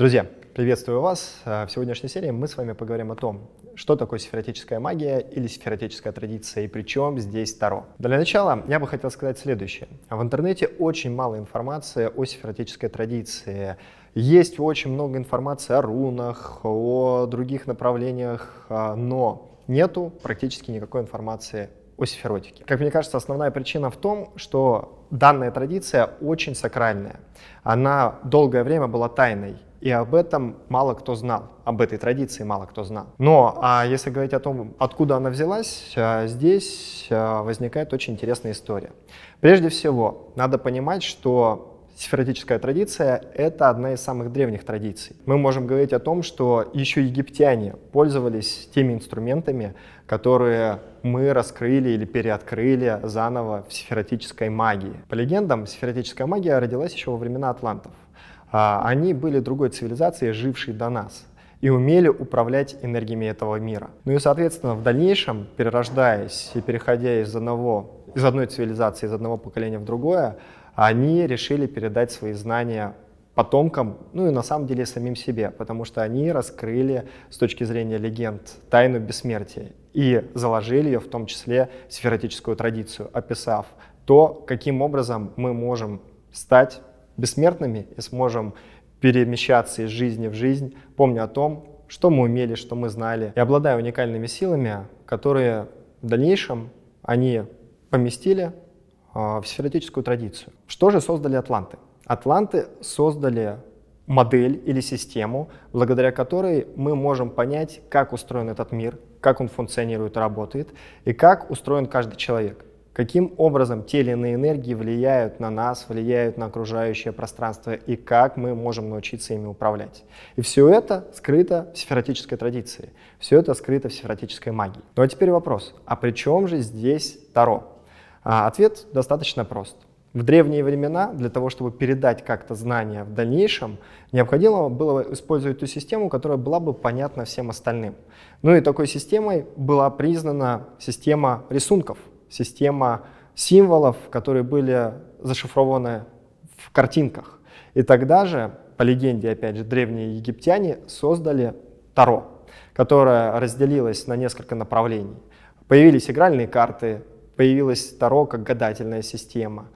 Друзья, приветствую вас. Э, в сегодняшней серии мы с вами поговорим о том, что такое сифератическая магия или сифератическая традиция и при чем здесь Таро. Для начала я бы хотел сказать следующее. В интернете очень мало информации о сифератической традиции. Есть очень много информации о рунах, о других направлениях, э, но нету практически никакой информации о сиферотике. Как мне кажется, основная причина в том, что данная традиция очень сакральная. Она долгое время была тайной. И об этом мало кто знал, об этой традиции мало кто знал. Но а если говорить о том, откуда она взялась, а, здесь а, возникает очень интересная история. Прежде всего, надо понимать, что Сефаратическая традиция — это одна из самых древних традиций. Мы можем говорить о том, что еще египтяне пользовались теми инструментами, которые мы раскрыли или переоткрыли заново в сефаратической магии. По легендам, сефаратическая магия родилась еще во времена атлантов. А, они были другой цивилизацией, жившей до нас и умели управлять энергиями этого мира. Ну и, соответственно, в дальнейшем, перерождаясь и переходя из, одного, из одной цивилизации, из одного поколения в другое, они решили передать свои знания потомкам, ну и на самом деле самим себе, потому что они раскрыли с точки зрения легенд тайну бессмертия и заложили ее в том числе сферотическую традицию, описав то, каким образом мы можем стать бессмертными и сможем перемещаться из жизни в жизнь, помня о том, что мы умели, что мы знали, и обладая уникальными силами, которые в дальнейшем они поместили а, в сферотическую традицию. Что же создали атланты? Атланты создали модель или систему, благодаря которой мы можем понять, как устроен этот мир, как он функционирует работает, и как устроен каждый человек каким образом те или иные энергии влияют на нас, влияют на окружающее пространство и как мы можем научиться ими управлять. И все это скрыто в сифератической традиции, все это скрыто в сифератической магии. Ну а теперь вопрос, а при чем же здесь Таро? А, ответ достаточно прост. В древние времена для того, чтобы передать как-то знания в дальнейшем, необходимо было использовать ту систему, которая была бы понятна всем остальным. Ну и такой системой была признана система рисунков система символов, которые были зашифрованы в картинках. И тогда же, по легенде, опять же, древние египтяне создали Таро, которое разделилось на несколько направлений. Появились игральные карты, появилась Таро как гадательная система.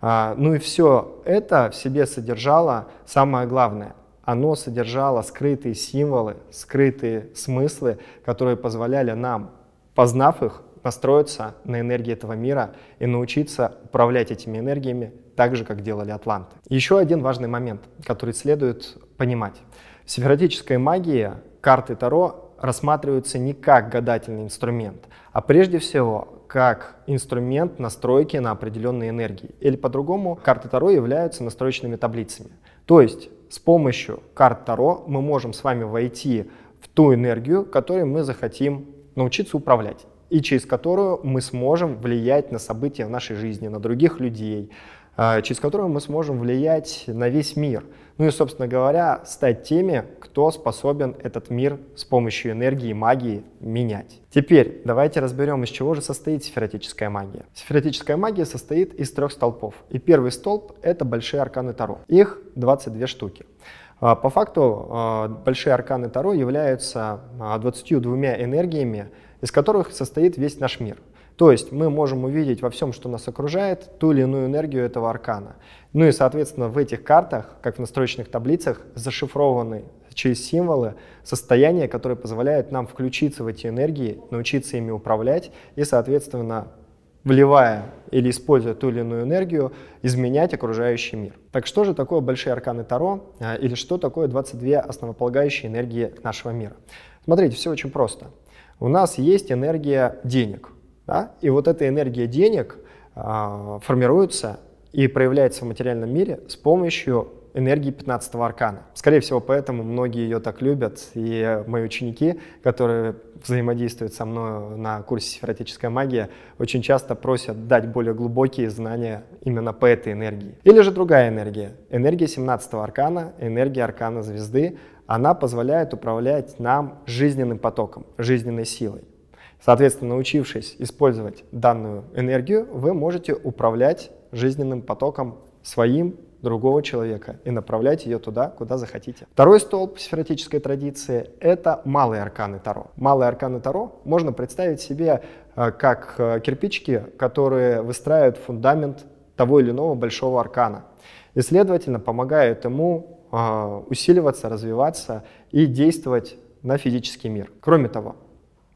А, ну и все это в себе содержало самое главное. Оно содержало скрытые символы, скрытые смыслы, которые позволяли нам, познав их, настроиться на энергии этого мира и научиться управлять этими энергиями так же, как делали атланты. Еще один важный момент, который следует понимать. В северотической магии карты Таро рассматриваются не как гадательный инструмент, а прежде всего как инструмент настройки на определенные энергии. Или по-другому, карты Таро являются настроечными таблицами. То есть с помощью карт Таро мы можем с вами войти в ту энергию, которой мы захотим научиться управлять и через которую мы сможем влиять на события в нашей жизни, на других людей, а, через которую мы сможем влиять на весь мир. Ну и, собственно говоря, стать теми, кто способен этот мир с помощью энергии и магии менять. Теперь давайте разберем, из чего же состоит сферотическая магия. Сферотическая магия состоит из трех столпов. И первый столб — это большие арканы Таро. Их 22 штуки. А, по факту а, большие арканы Таро являются 22 энергиями, из которых состоит весь наш мир. То есть мы можем увидеть во всем, что нас окружает, ту или иную энергию этого аркана. Ну и, соответственно, в этих картах, как в настроечных таблицах, зашифрованы через символы состояния, которые позволяют нам включиться в эти энергии, научиться ими управлять и, соответственно, вливая или используя ту или иную энергию, изменять окружающий мир. Так что же такое большие арканы Таро э, или что такое 22 основополагающие энергии нашего мира? Смотрите, все очень просто у нас есть энергия денег. Да? И вот эта энергия денег э, формируется и проявляется в материальном мире с помощью энергии 15 аркана. Скорее всего, поэтому многие ее так любят, и мои ученики, которые взаимодействуют со мной на курсе «Сифратическая магия», очень часто просят дать более глубокие знания именно по этой энергии. Или же другая энергия, энергия 17 аркана, энергия аркана звезды, она позволяет управлять нам жизненным потоком, жизненной силой. Соответственно, научившись использовать данную энергию, вы можете управлять жизненным потоком своим другого человека и направлять ее туда, куда захотите. Второй столб сферотической традиции — это малые арканы Таро. Малые арканы Таро можно представить себе э, как э, кирпичики, которые выстраивают фундамент того или иного большого аркана и, следовательно, помогают ему а, усиливаться, развиваться и действовать на физический мир. Кроме того,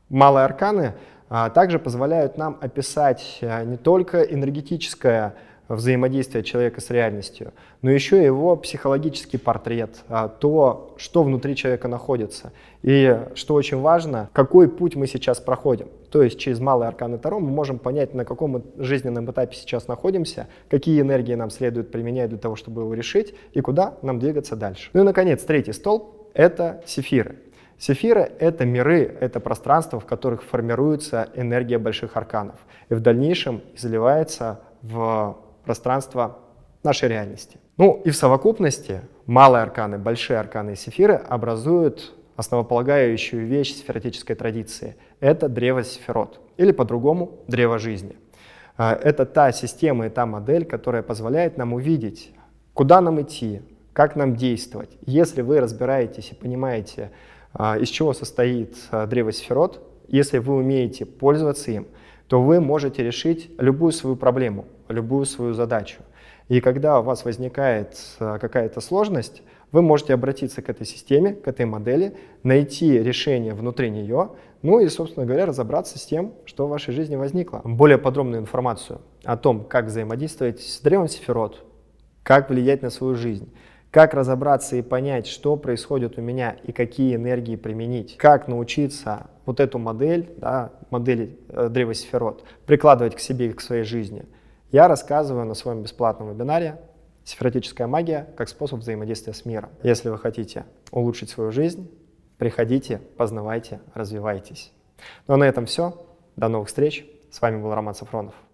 малые арканы а, также позволяют нам описать а, не только энергетическое взаимодействия человека с реальностью, но еще его психологический портрет, а, то, что внутри человека находится. И что очень важно, какой путь мы сейчас проходим. То есть через малые арканы Таро мы можем понять, на каком жизненном этапе сейчас находимся, какие энергии нам следует применять для того, чтобы его решить, и куда нам двигаться дальше. Ну и, наконец, третий столб — это сефиры. Сефиры — это миры, это пространство, в которых формируется энергия больших арканов и в дальнейшем изливается в пространства нашей реальности. Ну и в совокупности малые арканы, большие арканы и сефиры образуют основополагающую вещь сферотической традиции. Это древо сефирот, или по-другому древо жизни. А, это та система и та модель, которая позволяет нам увидеть, куда нам идти, как нам действовать. Если вы разбираетесь и понимаете, а, из чего состоит а, древо сефирот, если вы умеете пользоваться им – то вы можете решить любую свою проблему, любую свою задачу. И когда у вас возникает э, какая-то сложность, вы можете обратиться к этой системе, к этой модели, найти решение внутри нее, ну и, собственно говоря, разобраться с тем, что в вашей жизни возникло. Более подробную информацию о том, как взаимодействовать с древом Сефирот, как влиять на свою жизнь, как разобраться и понять, что происходит у меня и какие энергии применить. Как научиться вот эту модель, да, модель э, древа Сифирот, прикладывать к себе и к своей жизни. Я рассказываю на своем бесплатном вебинаре «Сифиротическая магия как способ взаимодействия с миром». Если вы хотите улучшить свою жизнь, приходите, познавайте, развивайтесь. Ну а на этом все. До новых встреч. С вами был Роман Сафронов.